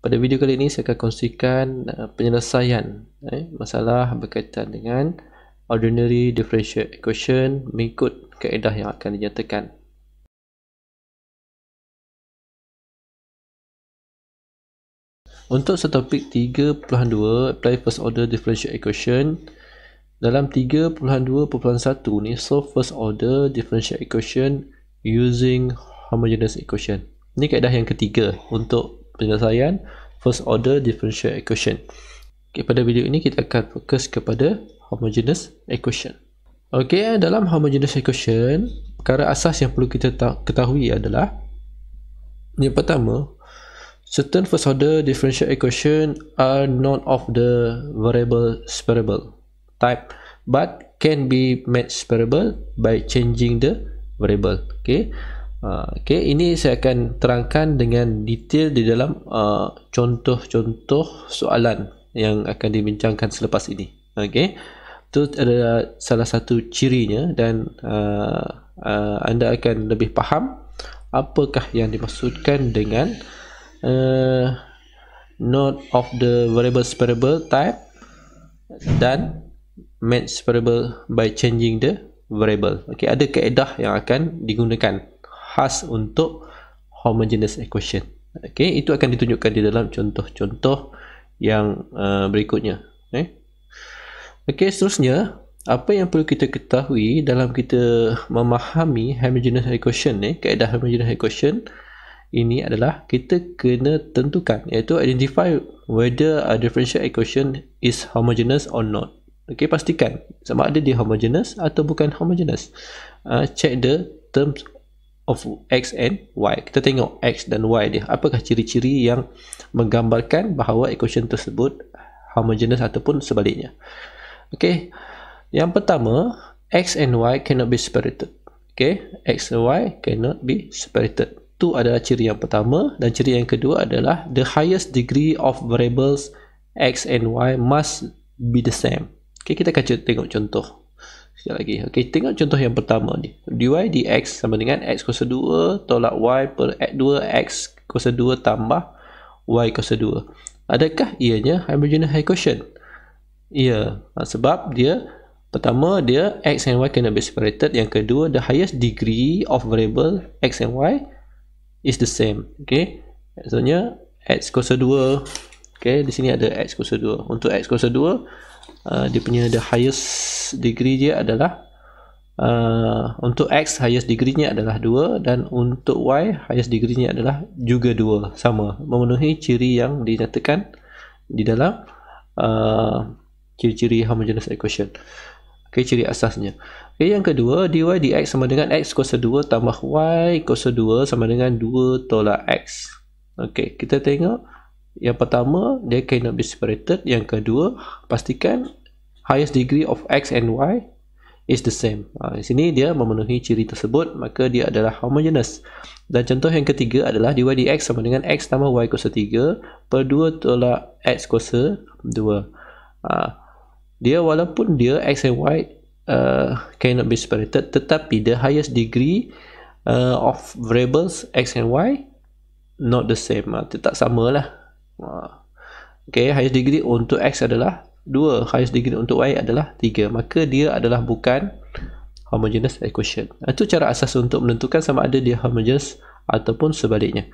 Pada video kali ini saya akan kongsikan uh, penyelesaian eh, masalah berkaitan dengan ordinary differential equation mengikut kaedah yang akan dinyatakan. Untuk subtopik 3.2 apply first order differential equation dalam 3.2.1 ni solve first order differential equation using homogeneous equation. Ini kaedah yang ketiga untuk penyelesaian first order differential equation. Okay, pada video ini kita akan fokus kepada homogeneous equation. Okey, dalam homogeneous equation, perkara asas yang perlu kita ketahui adalah yang pertama, certain first order differential equation are not of the variable separable type but can be made separable by changing the variable. Okey. Ah, okay, ini saya akan terangkan dengan detail di dalam uh, contoh-contoh soalan yang akan dibincangkan selepas ini. Okay. Itu adalah salah satu cirinya dan uh, uh, anda akan lebih paham apakah yang dimaksudkan dengan uh, note of the variable separable type dan match variable by changing the variable. Okay, ada keedah yang akan digunakan khas untuk homogeneous equation. Okay, itu akan ditunjukkan di dalam contoh-contoh yang uh, berikutnya. Okay. Eh? okay, seterusnya apa yang perlu kita ketahui dalam kita memahami homogeneous equation ni, eh, kaedah homogeneous equation ini adalah kita kena tentukan iaitu identify whether a differential equation is homogeneous or not. Okay, pastikan sama ada dia homogeneous atau bukan homogeneous. Uh, check the terms of X and Y. Kita tengok X dan Y dia. Apakah ciri-ciri yang menggambarkan bahawa equation tersebut homogenous ataupun sebaliknya. Okey. Yang pertama, X and Y cannot be separated. Okey. X and Y cannot be separated. Itu adalah ciri yang pertama. Dan ciri yang kedua adalah the highest degree of variables X and Y must be the same. Okey. Kita akan tengok contoh. Sekali lagi. Okey, tengok contoh yang pertama ni. dy dx sama dengan x kuasa 2 tolak y per x 2 x kuasa 2 tambah y kuasa 2. Adakah ianya homogeneous high quotient? Ya, ha, sebab dia pertama dia x dan y kena be separated. Yang kedua, the highest degree of variable x and y is the same. Okey. Maksudnya x kuasa Okay, di sini ada X kuasa 2. Untuk X kuasa 2, uh, dia punya the highest degree dia adalah uh, untuk X, highest degree-nya adalah 2 dan untuk Y, highest degree-nya adalah juga 2. Sama. Memenuhi ciri yang dinyatakan di dalam uh, ciri-ciri homogeneous equation. Okay, ciri asasnya. Okay, yang kedua, dy dx sama dengan x kuasa 2 tambah y kuasa 2 sama dengan 2 tolak x. Okay, kita tengok yang pertama, they cannot be separated. Yang kedua, pastikan highest degree of X and Y is the same. Ha, di sini dia memenuhi ciri tersebut, maka dia adalah homogeneous. Dan contoh yang ketiga adalah dy dx sama dengan x tambah y kuasa 3 per 2 tolak x kuasa 2. Ha, dia walaupun dia x and y uh, cannot be separated, tetapi the highest degree uh, of variables x and y not the same. Ha, sama lah. Okay, highest degree untuk X adalah 2 Highest degree untuk Y adalah 3 Maka dia adalah bukan homogeneous equation Itu cara asas untuk menentukan sama ada dia homogeneous ataupun sebaliknya